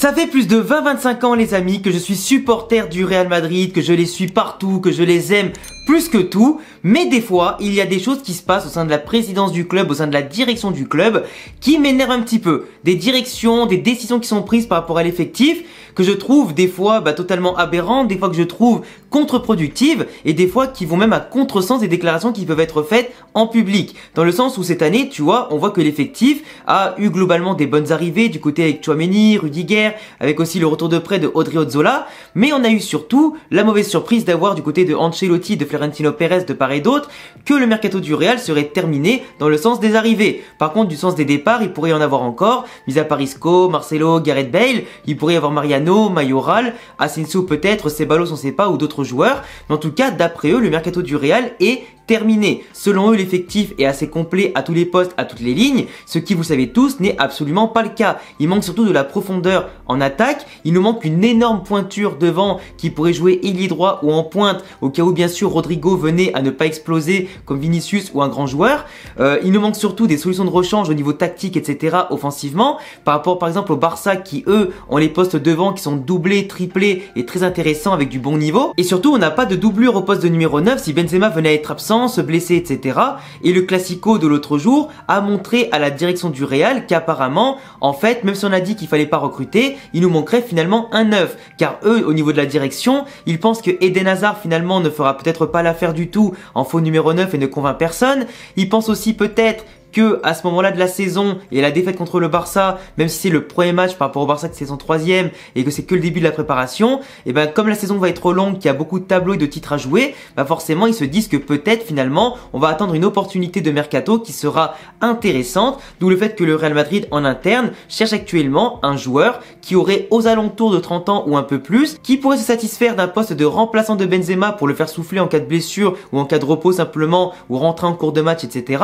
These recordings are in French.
Ça fait plus de 20-25 ans les amis que je suis supporter du Real Madrid, que je les suis partout, que je les aime plus que tout, mais des fois, il y a des choses qui se passent au sein de la présidence du club, au sein de la direction du club, qui m'énervent un petit peu. Des directions, des décisions qui sont prises par rapport à l'effectif, que je trouve des fois bah, totalement aberrantes, des fois que je trouve contre-productives et des fois qui vont même à contresens des déclarations qui peuvent être faites en public. Dans le sens où cette année, tu vois, on voit que l'effectif a eu globalement des bonnes arrivées du côté avec Chouameni, Rudiger, avec aussi le retour de prêt de Audrey Ozzola, mais on a eu surtout la mauvaise surprise d'avoir du côté de Ancelotti, de Florentino Pérez, de part et d'autre, que le mercato du Real serait terminé dans le sens des arrivées. Par contre, du sens des départs, il pourrait y en avoir encore, mis à Parisco, Marcelo, Gareth Bale, il pourrait y avoir Mariano, Mayoral, Asensio peut-être, Ceballos on sait pas, ou d'autres joueurs. Mais en tout cas, d'après eux, le mercato du Real est terminé. Selon eux, l'effectif est assez complet à tous les postes, à toutes les lignes, ce qui, vous savez tous, n'est absolument pas le cas. Il manque surtout de la profondeur en attaque, il nous manque une énorme pointure devant qui pourrait jouer ailier droit ou en pointe, au cas où bien sûr Rodrigo venait à ne pas exploser comme Vinicius ou un grand joueur. Euh, il nous manque surtout des solutions de rechange au niveau tactique, etc. offensivement, par rapport par exemple au Barça qui eux ont les postes devant qui sont doublés, triplés et très intéressants avec du bon niveau. Et surtout, on n'a pas de doublure au poste de numéro 9 si Benzema venait à être absent se blesser, etc. Et le Classico de l'autre jour a montré à la direction du Real qu'apparemment, en fait, même si on a dit qu'il fallait pas recruter, il nous manquerait finalement un neuf. Car eux, au niveau de la direction, ils pensent que Eden Hazard finalement ne fera peut-être pas l'affaire du tout en faux numéro 9 et ne convainc personne. Ils pensent aussi peut-être que à ce moment-là de la saison et la défaite contre le Barça, même si c'est le premier match par rapport au Barça de saison 3 troisième et que c'est que le début de la préparation, et eh ben comme la saison va être longue, qu'il y a beaucoup de tableaux et de titres à jouer, bah forcément ils se disent que peut-être finalement on va attendre une opportunité de mercato qui sera intéressante, d'où le fait que le Real Madrid en interne cherche actuellement un joueur qui aurait aux alentours de 30 ans ou un peu plus, qui pourrait se satisfaire d'un poste de remplaçant de Benzema pour le faire souffler en cas de blessure ou en cas de repos simplement ou rentrer en cours de match, etc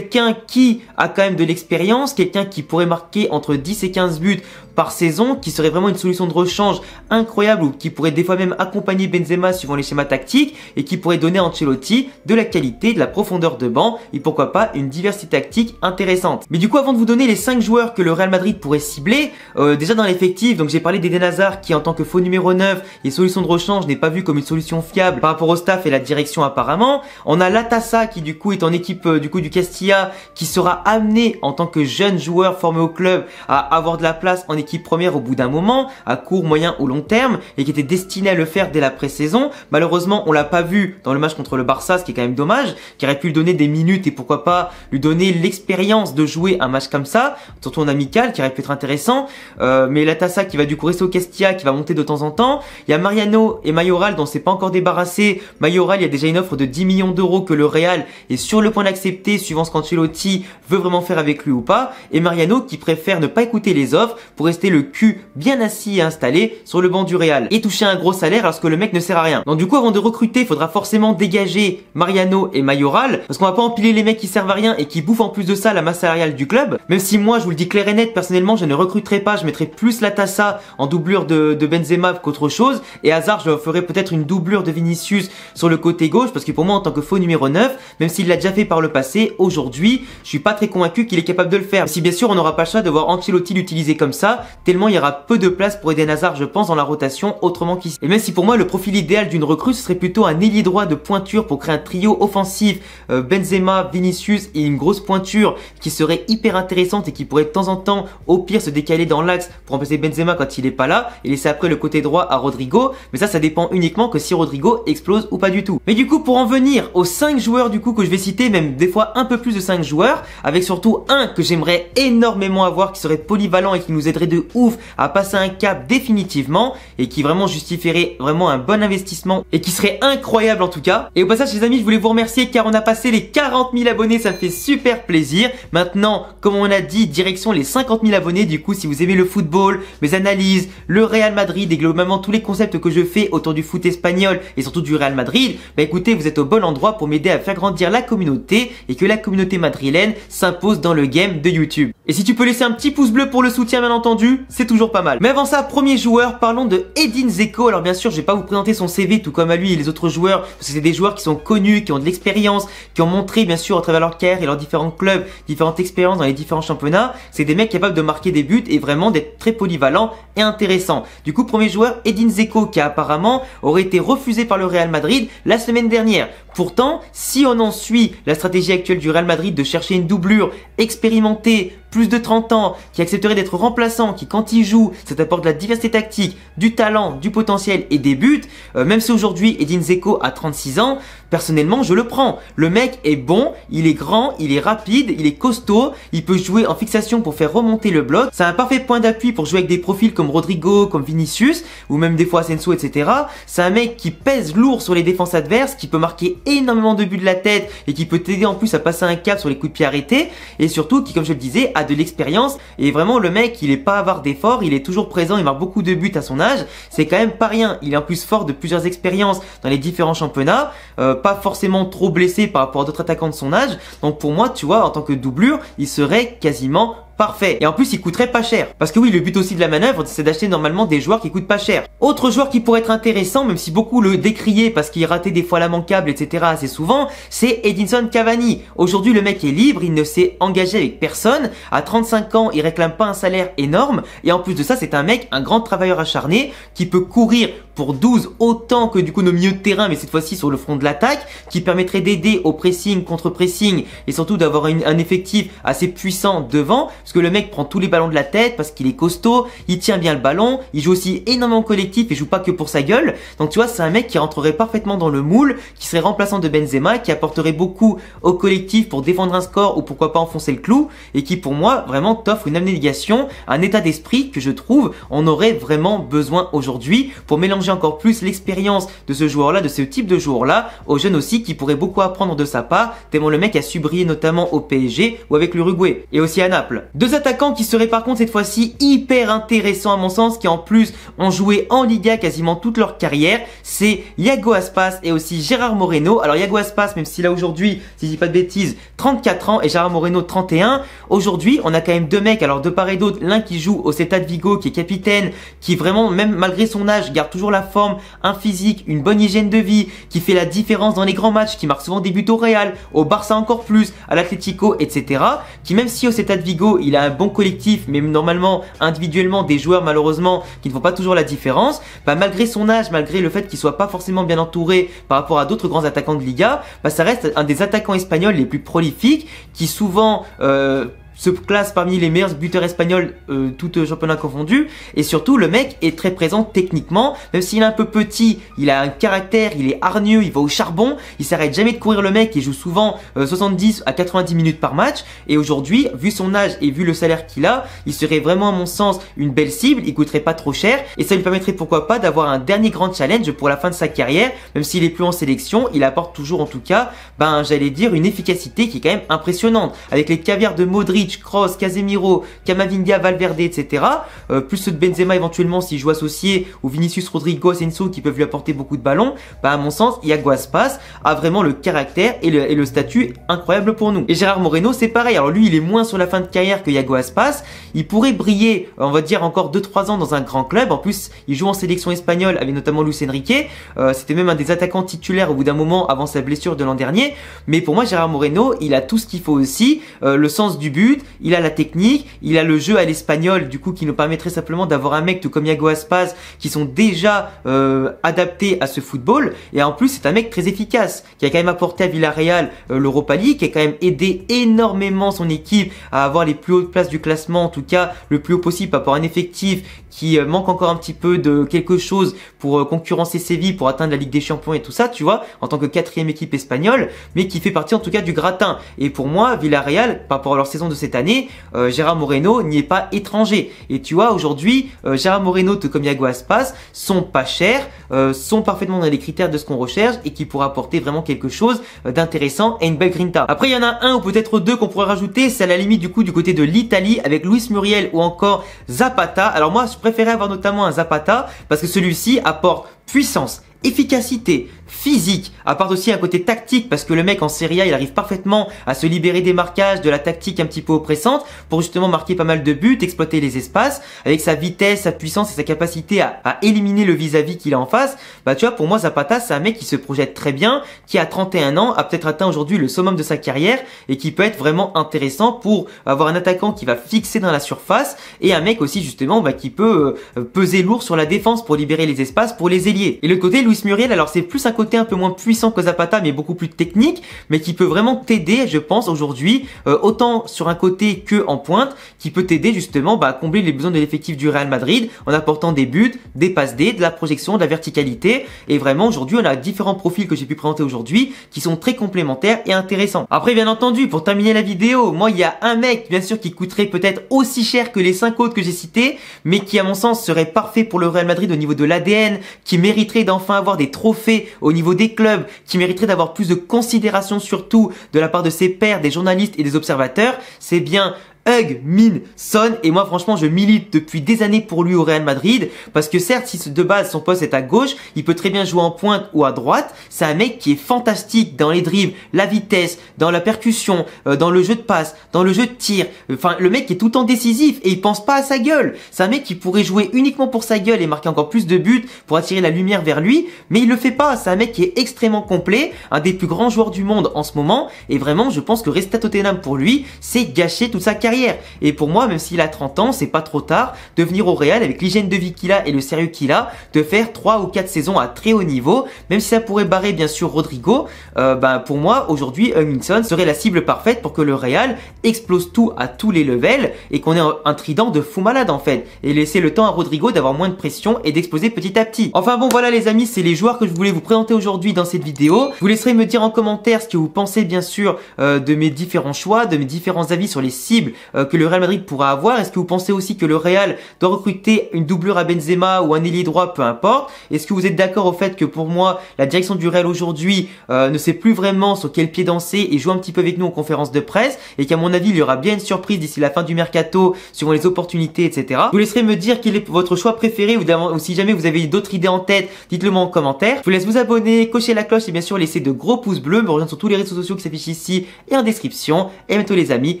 quelqu'un qui a quand même de l'expérience, quelqu'un qui pourrait marquer entre 10 et 15 buts par saison qui serait vraiment une solution de rechange incroyable ou qui pourrait des fois même accompagner Benzema suivant les schémas tactiques et qui pourrait donner à Ancelotti de la qualité, de la profondeur de banc et pourquoi pas une diversité tactique intéressante. Mais du coup avant de vous donner les 5 joueurs que le Real Madrid pourrait cibler, euh, déjà dans l'effectif, donc j'ai parlé d'Eden Hazard qui en tant que faux numéro 9 et solution de rechange n'est pas vu comme une solution fiable par rapport au staff et la direction apparemment. On a Latassa qui du coup est en équipe euh, du coup du Castilla qui sera amené en tant que jeune joueur formé au club à avoir de la place en équipe équipe première au bout d'un moment, à court, moyen ou long terme, et qui était destiné à le faire dès la pré-saison. Malheureusement, on l'a pas vu dans le match contre le Barça, ce qui est quand même dommage, qui aurait pu lui donner des minutes et pourquoi pas lui donner l'expérience de jouer un match comme ça, surtout en amical, qui aurait pu être intéressant. Euh, mais Latassa qui va du coup rester au Castilla, qui va monter de temps en temps. Il y a Mariano et Mayoral dont c'est pas encore débarrassé. Mayoral, il y a déjà une offre de 10 millions d'euros que le Real est sur le point d'accepter, suivant ce qu'Ancelotti veut vraiment faire avec lui ou pas. Et Mariano qui préfère ne pas écouter les offres pour rester le cul bien assis et installé sur le banc du Real et toucher un gros salaire alors que le mec ne sert à rien. Donc du coup avant de recruter, il faudra forcément dégager Mariano et Mayoral parce qu'on va pas empiler les mecs qui servent à rien et qui bouffent en plus de ça la masse salariale du club. Même si moi je vous le dis clair et net, personnellement je ne recruterai pas, je mettrai plus la Tassa en doublure de, de Benzema qu'autre chose et hasard je ferai peut-être une doublure de Vinicius sur le côté gauche parce que pour moi en tant que faux numéro 9, même s'il l'a déjà fait par le passé, aujourd'hui je suis pas très convaincu qu'il est capable de le faire. Si bien sûr on n'aura pas le choix de voir Ancelotti l'utiliser comme ça tellement il y aura peu de place pour Eden Hazard, je pense, dans la rotation, autrement qu'ici. Et même si pour moi, le profil idéal d'une recrue, ce serait plutôt un ailier droit de pointure pour créer un trio offensif, euh, Benzema, Vinicius et une grosse pointure qui serait hyper intéressante et qui pourrait de temps en temps, au pire, se décaler dans l'axe pour remplacer Benzema quand il est pas là et laisser après le côté droit à Rodrigo. Mais ça, ça dépend uniquement que si Rodrigo explose ou pas du tout. Mais du coup, pour en venir aux 5 joueurs du coup que je vais citer, même des fois un peu plus de 5 joueurs, avec surtout un que j'aimerais énormément avoir qui serait polyvalent et qui nous aiderait de ouf à passer un cap définitivement et qui vraiment justifierait vraiment un bon investissement et qui serait incroyable en tout cas. Et au passage les amis, je voulais vous remercier car on a passé les 40 000 abonnés, ça fait super plaisir. Maintenant, comme on a dit, direction les 50 000 abonnés. Du coup, si vous aimez le football, mes analyses, le Real Madrid et globalement tous les concepts que je fais autour du foot espagnol et surtout du Real Madrid, bah écoutez, vous êtes au bon endroit pour m'aider à faire grandir la communauté et que la communauté madrilène s'impose dans le game de YouTube. Et si tu peux laisser un petit pouce bleu pour le soutien bien entendu, c'est toujours pas mal. Mais avant ça, premier joueur, parlons de Edin Zeko. Alors bien sûr, je vais pas vous présenter son CV tout comme à lui et les autres joueurs, parce que c'est des joueurs qui sont connus, qui ont de l'expérience, qui ont montré bien sûr à travers leur carrière et leurs différents clubs, différentes expériences dans les différents championnats. C'est des mecs capables de marquer des buts et vraiment d'être très polyvalents et intéressants. Du coup, premier joueur, Edin Zeko, qui apparemment aurait été refusé par le Real Madrid la semaine dernière. Pourtant, si on en suit la stratégie actuelle du Real Madrid de chercher une doublure expérimentée, plus de 30 ans, qui accepterait d'être remplaçant, qui quand il joue, ça t'apporte de la diversité tactique, du talent, du potentiel et des buts, euh, même si aujourd'hui Edin Zeko a 36 ans, personnellement je le prends. Le mec est bon, il est grand, il est rapide, il est costaud, il peut jouer en fixation pour faire remonter le bloc, c'est un parfait point d'appui pour jouer avec des profils comme Rodrigo, comme Vinicius, ou même des fois Asensio, etc. C'est un mec qui pèse lourd sur les défenses adverses, qui peut marquer énormément de buts de la tête et qui peut t'aider en plus à passer un cap sur les coups de pied arrêtés et surtout qui, comme je le disais, a de l'expérience et vraiment le mec, il est pas avoir d'efforts, il est toujours présent, il marque beaucoup de buts à son âge, c'est quand même pas rien. Il est en plus fort de plusieurs expériences dans les différents championnats, euh, pas forcément trop blessé par rapport à d'autres attaquants de son âge. Donc pour moi, tu vois, en tant que doublure, il serait quasiment Parfait. Et en plus, il coûterait pas cher. Parce que oui, le but aussi de la manœuvre, c'est d'acheter normalement des joueurs qui coûtent pas cher. Autre joueur qui pourrait être intéressant, même si beaucoup le décriaient parce qu'il ratait des fois la manquable, etc. assez souvent, c'est Edinson Cavani. Aujourd'hui, le mec est libre, il ne s'est engagé avec personne. À 35 ans, il réclame pas un salaire énorme. Et en plus de ça, c'est un mec, un grand travailleur acharné, qui peut courir pour 12 autant que du coup nos milieux de terrain, mais cette fois-ci sur le front de l'attaque, qui permettrait d'aider au pressing, contre-pressing, et surtout d'avoir un effectif assez puissant devant. Parce que le mec prend tous les ballons de la tête parce qu'il est costaud, il tient bien le ballon, il joue aussi énormément collectif et joue pas que pour sa gueule. Donc tu vois, c'est un mec qui rentrerait parfaitement dans le moule, qui serait remplaçant de Benzema, qui apporterait beaucoup au collectif pour défendre un score ou pourquoi pas enfoncer le clou et qui pour moi vraiment t'offre une abnégation, un état d'esprit que je trouve on aurait vraiment besoin aujourd'hui pour mélanger encore plus l'expérience de ce joueur-là, de ce type de joueur-là, aux jeunes aussi qui pourraient beaucoup apprendre de sa part, tellement le mec a su briller notamment au PSG ou avec l'Uruguay et aussi à Naples. Deux attaquants qui seraient par contre cette fois-ci hyper intéressants à mon sens, qui en plus ont joué en Liga quasiment toute leur carrière, c'est Iago Aspas et aussi Gérard Moreno. Alors Iago Aspas, même s'il a aujourd'hui, si je dis pas de bêtises, 34 ans et Gérard Moreno 31, aujourd'hui on a quand même deux mecs, alors de part et d'autre, l'un qui joue au CETA de Vigo, qui est capitaine, qui vraiment, même malgré son âge, garde toujours la forme, un physique, une bonne hygiène de vie, qui fait la différence dans les grands matchs, qui marque souvent des buts au Real, au Barça encore plus, à l'Atlético, etc. Qui même si au CETA de Vigo il a un bon collectif, mais normalement, individuellement, des joueurs malheureusement qui ne font pas toujours la différence, bah, malgré son âge, malgré le fait qu'il soit pas forcément bien entouré par rapport à d'autres grands attaquants de Liga, bah, ça reste un des attaquants espagnols les plus prolifiques, qui souvent euh, se classe parmi les meilleurs buteurs espagnols, euh, tout euh, championnat confondu. Et surtout, le mec est très présent techniquement. Même s'il est un peu petit, il a un caractère, il est hargneux, il va au charbon. Il s'arrête jamais de courir le mec. Il joue souvent 70 euh, à 90 minutes par match. Et aujourd'hui, vu son âge et vu le salaire qu'il a, il serait vraiment, à mon sens, une belle cible. Il coûterait pas trop cher. Et ça lui permettrait, pourquoi pas, d'avoir un dernier grand challenge pour la fin de sa carrière. Même s'il est plus en sélection, il apporte toujours, en tout cas, ben, j'allais dire, une efficacité qui est quand même impressionnante. Avec les caviars de Modric, Cross, Casemiro, Camavinga, Valverde, etc. Euh, plus ceux de Benzema éventuellement s'il joue associé ou Vinicius, Rodrigo, Senso qui peuvent lui apporter beaucoup de ballons, bah à mon sens, Iago Aspas a vraiment le caractère et le, statut incroyable pour nous. Et Gérard Moreno, c'est pareil. Alors lui, il est moins sur la fin de carrière que Iago Aspas. Il pourrait briller, euh, on va dire, encore 2-3 ans dans un grand club. En plus, il joue en sélection espagnole avec notamment Luis Enrique. Euh, c'était même un des attaquants titulaires au bout d'un moment avant sa blessure de l'an dernier. Mais pour moi, Gérard Moreno, il a tout ce qu'il faut aussi. le sens du but, il a la technique, il a le jeu à l'espagnol du coup qui nous permettrait simplement d'avoir un mec tout comme Yago Aspas qui sont déjà euh, adaptés à ce football et en plus c'est un mec très efficace qui a quand même apporté à Villarreal euh, l'Europa League, qui a quand même aidé énormément son équipe à avoir les plus hautes places du classement, en tout cas le plus haut possible par rapport à un effectif qui euh, manque encore un petit peu de quelque chose pour concurrencer Séville pour atteindre la Ligue des Champions et tout ça, tu vois, en tant que quatrième équipe espagnole, mais qui fait partie en tout cas du gratin. Et pour moi, Villarreal, par rapport à leur saison de cette année, euh, Gérard Moreno n'y est pas étranger. Et tu vois, aujourd'hui, euh, Gérard Moreno, tout comme Yago Aspas, sont pas chers, euh, sont parfaitement dans les critères de ce qu'on recherche et qui pourra apporter vraiment quelque chose d'intéressant et une belle grinta. Après, il y en a un ou peut-être deux qu'on pourrait rajouter, c'est à la limite du coup du côté de l'Italie avec Luis Muriel ou encore Zapata. Alors moi, je préférais avoir notamment un Zapata parce que celui-ci apporte puissance, efficacité physique, à part aussi un côté tactique parce que le mec en Serie A il arrive parfaitement à se libérer des marquages, de la tactique un petit peu oppressante pour justement marquer pas mal de buts, exploiter les espaces avec sa vitesse, sa puissance et sa capacité à, à éliminer le vis-à-vis qu'il a en face. Bah tu vois pour moi Zapata c'est un mec qui se projette très bien, qui a 31 ans a peut-être atteint aujourd'hui le summum de sa carrière et qui peut être vraiment intéressant pour avoir un attaquant qui va fixer dans la surface et un mec aussi justement bah, qui peut euh, peser lourd sur la défense pour libérer les espaces pour les ailiers. Et le côté Luis Muriel, alors c'est plus un côté un peu moins puissant que Zapata, mais beaucoup plus technique, mais qui peut vraiment t'aider, je pense, aujourd'hui, euh, autant sur un côté que en pointe, qui peut t'aider justement bah, à combler les besoins de l'effectif du Real Madrid en apportant des buts, des passes D, de la projection, de la verticalité. Et vraiment, aujourd'hui, on a différents profils que j'ai pu présenter aujourd'hui qui sont très complémentaires et intéressants. Après, bien entendu, pour terminer la vidéo, moi, il y a un mec, bien sûr, qui coûterait peut-être aussi cher que les 5 autres que j'ai cités, mais qui, à mon sens, serait parfait pour le Real Madrid au niveau de l'ADN, qui mériterait d'enfin avoir des trophées au niveau des clubs, qui mériteraient d'avoir plus de considération surtout de la part de ses pairs, des journalistes et des observateurs, c'est bien Hug mine, Son. Et moi, franchement, je milite depuis des années pour lui au Real Madrid. Parce que certes, si de base son poste est à gauche, il peut très bien jouer en pointe ou à droite. C'est un mec qui est fantastique dans les drives, la vitesse, dans la percussion, euh, dans le jeu de passe, dans le jeu de tir. Enfin, le mec est tout le temps décisif et il pense pas à sa gueule. C'est un mec qui pourrait jouer uniquement pour sa gueule et marquer encore plus de buts pour attirer la lumière vers lui. Mais il le fait pas. C'est un mec qui est extrêmement complet, un des plus grands joueurs du monde en ce moment. Et vraiment, je pense que rester à Tottenham pour lui, c'est gâcher toute sa carrière. Et pour moi, même s'il a 30 ans, c'est pas trop tard de venir au Real avec l'hygiène de vie qu'il a et le sérieux qu'il a, de faire 3 ou 4 saisons à très haut niveau, même si ça pourrait barrer bien sûr Rodrigo, euh, ben, pour moi aujourd'hui Hugginson serait la cible parfaite pour que le Real explose tout à tous les levels et qu'on ait un, trident de fou malade en fait et laisser le temps à Rodrigo d'avoir moins de pression et d'exploser petit à petit. Enfin bon voilà les amis, c'est les joueurs que je voulais vous présenter aujourd'hui dans cette vidéo. Vous laisserez me dire en commentaire ce que vous pensez bien sûr euh, de mes différents choix, de mes différents avis sur les cibles euh, que le Real Madrid pourra avoir Est-ce que vous pensez aussi que le Real doit recruter une doublure à Benzema ou un ailier droit, peu importe Est-ce que vous êtes d'accord au fait que pour moi, la direction du Real aujourd'hui euh, ne sait plus vraiment sur quel pied danser et joue un petit peu avec nous en conférence de presse et qu'à mon avis, il y aura bien une surprise d'ici la fin du mercato suivant les opportunités, etc. vous laisserez me dire quel est votre choix préféré ou, si jamais vous avez d'autres idées en tête, dites-le moi en commentaire. Je vous laisse vous abonner, cocher la cloche et bien sûr laisser de gros pouces bleus, me rejoindre sur tous les réseaux sociaux qui s'affichent ici et en description. Et à bientôt les amis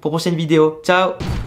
pour prochaine vidéo. Chao.